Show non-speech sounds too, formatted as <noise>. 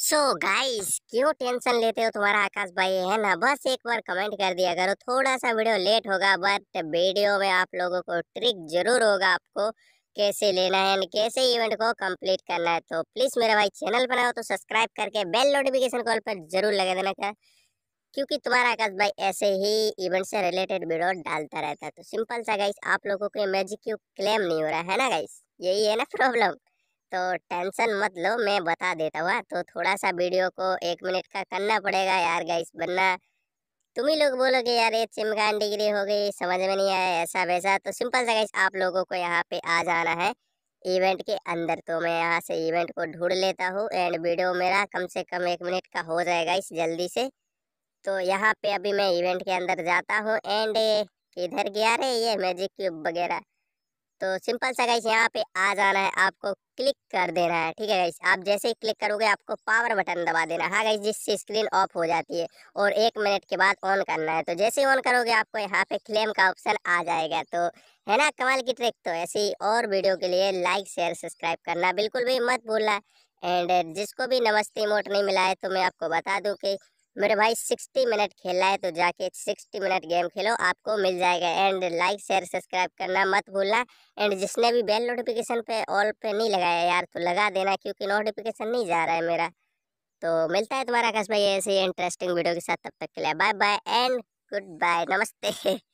सो so guys क्यों tension लेते हो तुम्हारा आकाश भाई है ना बस एक बार कमेंट कर दिया करो थोड़ा सा वीडियो लेट होगा बट वीडियो में आप लोगों को ट्रिक जरूर होगा आपको कैसे लेना है कैसे इवेंट को कंप्लीट करना है तो प्लीज़ मेरा भाई चैनल बनाओ तो सब्सक्राइब करके बेल नोटिफिकेशन कॉल पर जरूर लगा देना का क्योंकि तुम्हारा आकाश भाई ऐसे ही इवेंट से रिलेटेड वीडियो डालता रहता है तो सिंपल सा गाइस आप लोगों को मैजिक क्यों क्लेम नहीं हो रहा है ना गाइस यही है ना प्रॉब्लम तो टेंशन मत लो मैं बता देता हुआ हाँ। तो थोड़ा सा वीडियो को एक मिनट का करना पड़ेगा यार गाइस बनना तुम ही लोग बोलोगे यार ये चिमकान डिग्री हो गई समझ में नहीं आया ऐसा वैसा तो सिंपल सा गाइस आप लोगों को यहाँ पे आ जाना है इवेंट के अंदर तो मैं यहाँ से इवेंट को ढूंढ लेता हूँ एंड वीडियो मेरा कम से कम एक मिनट का हो जाएगा इस जल्दी से तो यहाँ पे अभी मैं इवेंट के अंदर जाता हूँ एंड किधर गया रे ये मैजिक क्यूब वगैरह तो सिंपल सा गाइस यहाँ पे आ जाना है आपको क्लिक कर देना है ठीक है गाइस आप जैसे ही क्लिक करोगे आपको पावर बटन दबा देना है हाँ गाइस जिससे स्क्रीन ऑफ हो जाती है और एक मिनट के बाद ऑन करना है तो जैसे ही ऑन करोगे आपको यहाँ पे क्लेम का ऑप्शन आ जाएगा तो है ना कमाल की ट्रिक तो ऐसी और वीडियो के लिए लाइक शेयर सब्सक्राइब करना बिल्कुल भी मत भूलना एंड जिसको भी नमस्ते मोट नहीं मिला है तो मैं आपको बता दूँ कि मेरे भाई 60 मिनट खेला है तो जाके 60 मिनट गेम खेलो आपको मिल जाएगा एंड लाइक शेयर सब्सक्राइब करना मत भूलना एंड जिसने भी बेल नोटिफिकेशन पे ऑल पे नहीं लगाया यार तो लगा देना क्योंकि नोटिफिकेशन नहीं जा रहा है मेरा तो मिलता है तुम्हारा कस भाई ऐसे इंटरेस्टिंग वीडियो के साथ तब तक के लिए bye bye and goodbye नमस्ते <laughs>